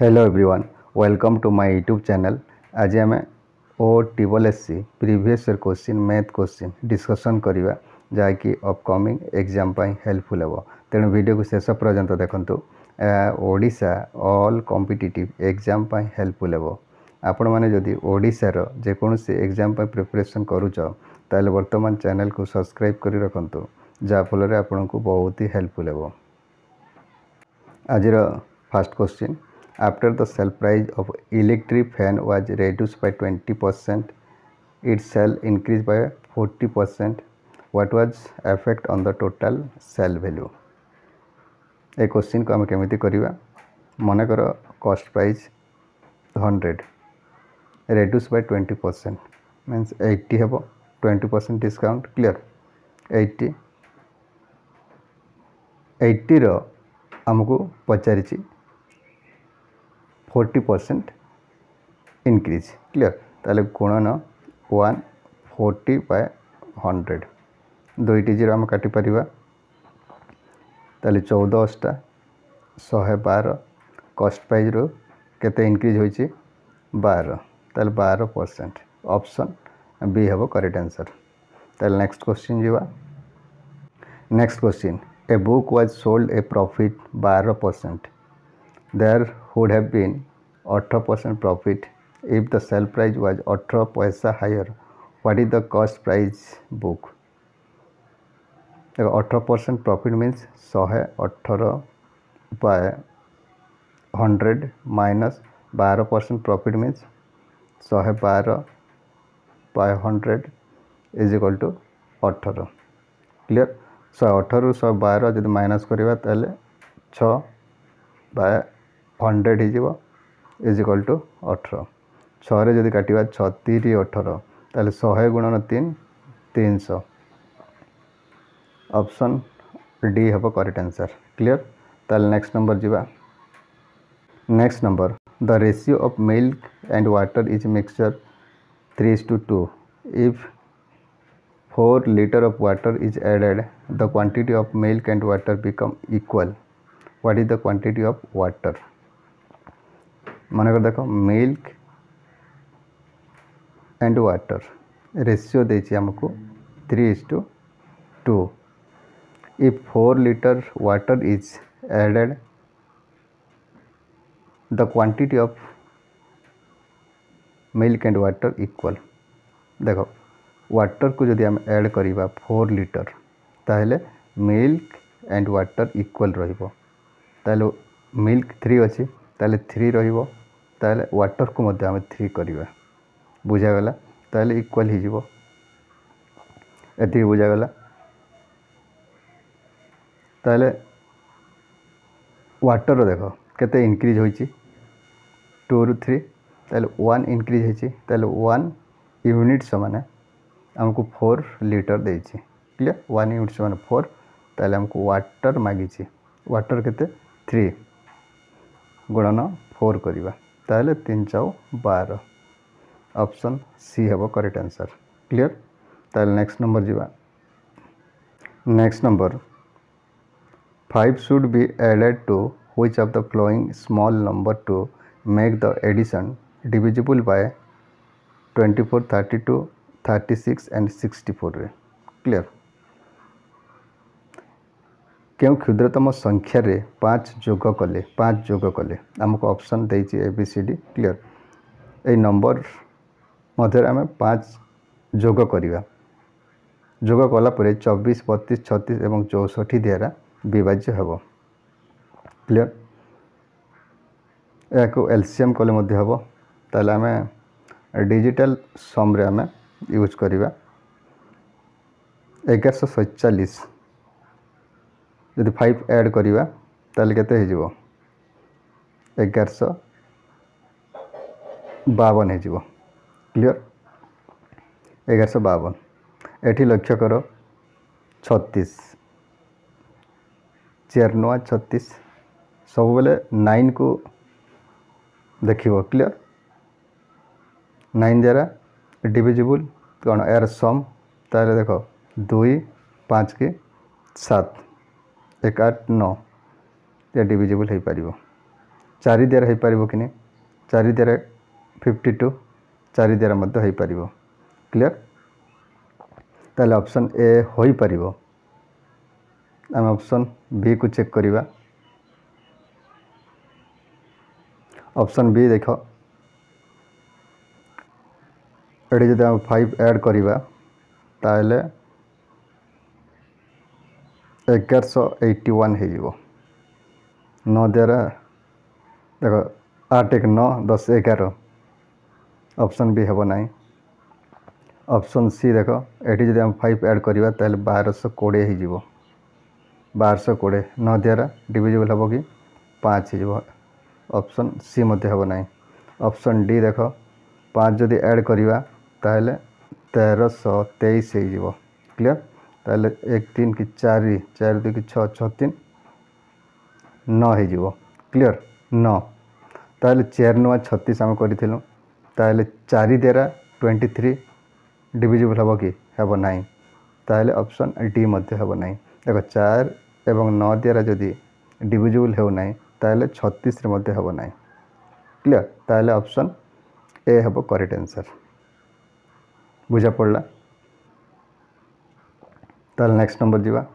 Hello everyone welcome to my YouTube channel आज आम O triple S C previous year question math question discussion करवा जहाँकि upcoming exam helpful हे तेणु video को शेष पर्यंत देखु ओडा अल कम्पिटिट एग्जाम हेल्पफुल हे आपण मैंने जदि ओडार जेकोसी एग्जाम प्रिपेरेसन करुच ताल बर्तमान चैनल को सब्सक्राइब कर रखु जहाँफल आपन को बहुत ही हेल्पफुल हे आज first question After the sale price of electric fan was reduced by 20%, its sale increased by 40%. What was effect on the total sale value? ए क्वेश्चन को आम केमी करवा मनकर cost price hundred reduce by twenty percent means eighty हे twenty percent discount clear eighty एट्टीर आमको पचारिची फोर्टी परसेंट इनक्रीज क्लीयर तेल गुणन वन फोर्टी बाय हंड्रेड दुईटी जीरो आम काटिपर तेल चौदह अशटा शहे बार कस्ट प्राइज रु के इनक्रिज हो बार तेल बार परसेंट ऑप्शन बी हम करेक्ट आंसर तेल नेक्स्ट क्वेश्चन जीवा next question a book was sold a profit बार percent there would have been 80 percent profit if the sale price was 80 paisa higher what is the cost price book 18% profit means 118 by 100 minus 12% profit means 112 by 100 is equal to 80. clear so 80 18 so 12 the minus kariba tale 6 by hundred होजिक्वाल to अठर छे जदि काट छती अठर तेल शहे गुणन तीन तीन शौ अपसन डी हम करेक्ट आंसर क्लियर तेल नेक्स्ट नंबर जीवा next number the ratio of milk and water is mixture three to two if four litre of water is added the quantity of milk and water become equal what is the quantity of water মনে করে দেখো milk and water ratio দিয়েছি আমাকে three is to two if 4 liter water is added the quantity of milk and water equal देखो water को जदि आम add करवा फोर लिटर ताहले मिल्क एंड वाटर इक्वल रोइबो ताहले मिल्क 3 अछि ତାହେଲେ ଥ୍ରୀ ରହିବ ତାହେଲେ ୱାଟର୍କୁ ମଧ୍ୟ ଆମେ ଥ୍ରୀ କରିବା ବୁଝାଗଲା ତାହେଲେ ଇକ୍ୱାଲ୍ ହେଇଯିବ ଏତିକି ବୁଝାଗଲା ତାହେଲେ ୱାଟର୍ର ଦେଖ କେତେ ଇନକ୍ରିଜ୍ ହୋଇଛି ଟୁରୁ ଥ୍ରୀ ତାହେଲେ ୱାନ୍ ଇନକ୍ରିଜ୍ ହେଇଛି ତାହେଲେ ୱାନ୍ ୟୁନିଟ୍ ସମାନ ଆମକୁ ଫୋର୍ ଲିଟର ଦେଇଛି କ୍ଲିଅର୍ ୱାନ୍ ୟୁନିଟ୍ ସମାନ ଫୋର୍ ତାହେଲେ ଆମକୁ ୱାଟର୍ ମାଗିଛି ୱାଟର୍ କେତେ ଥ୍ରୀ गुणन फोर करवा तीन चौ बार अपसन सी हम करेक्ट आंसर क्लीयर ताल नेक्स्ट नंबर जीवा next number five should be added to which of the following smallest number to make the addition divisible by twenty four thirty two thirty six and sixty four clear କେଉଁ କ୍ଷୁଦ୍ରତମ ସଂଖ୍ୟାରେ ପାଞ୍ଚ ଯୋଗ କଲେ ପାଞ୍ଚ ଯୋଗ କଲେ ଆମକୁ option ଦେଇଛି A B C D clear ଏଇ ନମ୍ବର ମଧ୍ୟରେ ଆମେ ପାଞ୍ଚ ଯୋଗ କରିବା ଯୋଗ କଲା ପରେ ଚବିଶ ବତିଶ ଛତିଶ ଏବଂ ଚଉଷଠି ଦ୍ୱାରା ବିଭାଜ୍ୟ ହେବ କ୍ଲିଅର୍ ଏହାକୁ ଏଲ୍ସିଏମ୍ କଲେ ମଧ୍ୟ ହେବ ତାହେଲେ ଆମେ ଡିଜିଟାଲ ସମରେ ଆମେ ୟୁଜ୍ କରିବା ଏଗାରଶହ ସତଚାଳିଶ ଯଦି ଫାଇଭ୍ ଆଡ଼୍ କରିବା ତାହେଲେ କେତେ ହେଇଯିବ ଏଗାରଶହ ବାବନ ହେଇଯିବ କ୍ଲିଅର୍ ଏଗାରଶହ ବାବନ ଏଠି ଲକ୍ଷ୍ୟ କର ଛତିଶ ଚିଆନୁଆ ଛତିଶ ସବୁବେଳେ ନାଇନ୍କୁ ଦେଖିବ କ୍ଲିଅର୍ ନାଇନ୍ ଦ୍ୱାରା ଡିଭିଜିବୁଲ୍ କ'ଣ ଏହାର ସମ୍ ତାହେଲେ ଦେଖ ଦୁଇ ପାଞ୍ଚ କି ସାତ ଏକ ଆଠ ନଅ ଏହା ଡିଭିଜିବୁଲ୍ ହୋଇପାରିବ ଚାରି ଦ୍ୱାରା ହୋଇପାରିବ କି ନାହିଁ ଚାରି ଦ୍ୱାରା ଫିଫ୍ଟି ଟୁ ଚାରି ଦ୍ୱାରା ମଧ୍ୟ ହୋଇପାରିବ କ୍ଲିଅର ତାହେଲେ ଅପସନ୍ ଏ ହୋଇପାରିବ ଆମେ ଅପସନ୍ ବିକୁ ଚେକ୍ କରିବା ଅପସନ୍ ବି ଦେଖ ଏଠି ଯଦି ଆମେ ଫାଇଭ୍ ଆଡ଼୍ କରିବା ତାହେଲେ ଏଗାରଶହ ଏଇଟି ୱାନ୍ ହେଇଯିବ ନଅ ଦ୍ୱାରା ଦେଖ ଆଠ ଏକ ନଅ ଦଶ ଏଗାର ଅପସନ୍ ବି ହେବ ନାହିଁ ଅପସନ୍ ସି ଦେଖ ଏଠି ଯଦି ଆମେ ଫାଇଭ୍ ଆଡ଼୍ କରିବା ତାହେଲେ ବାରଶହ କୋଡ଼ିଏ ହେଇଯିବ ବାରଶହ କୋଡ଼ିଏ ନଅ ଦ୍ୱାରା ଡିଭିଜିବଲ୍ ହେବ କି ପାଞ୍ଚ ହେଇଯିବ ଅପସନ୍ ସି ମଧ୍ୟ ହେବ ନାହିଁ ଅପସନ୍ ଡି ଦେଖ ପାଞ୍ଚ ଯଦି ଆଡ଼୍ କରିବା ତାହେଲେ ତେରଶହ ତେଇଶ ହେଇଯିବ କ୍ଲିଅର୍ ତାହେଲେ ଏକ ତିନ କି ଚାରି ଚାରି ଦୁଇ କି ଛଅ ଛଅ ତିନ ନଅ ହେଇଯିବ କ୍ଲିଅର୍ ନଅ ତାହେଲେ ଚାରି ନୂଆ ଛତିଶ ଆମେ କରିଥିଲୁ ତାହେଲେ ଚାରି ଦେରା ଟ୍ୱେଣ୍ଟି ଥ୍ରୀ ଡିଭିଜିବୁଲ୍ ହେବ କି ହେବ ନାହିଁ ତାହେଲେ ଅପସନ୍ ଡି ମଧ୍ୟ ହେବ ନାହିଁ ଦେଖ ଚାରି ଏବଂ ନଅ ଦ୍ୱାରା ଯଦି ଡିଭିଜିବୁଲ୍ ହେଉନାହିଁ ତାହେଲେ ଛତିଶରେ ମଧ୍ୟ ହେବ ନାହିଁ କ୍ଲିଅର୍ ତାହେଲେ ଅପସନ୍ ଏ ହେବ କରେକ୍ଟ ଆନ୍ସର୍ ବୁଝା ପଡ଼ିଲା ताल नेक्स्ट नंबर जीवा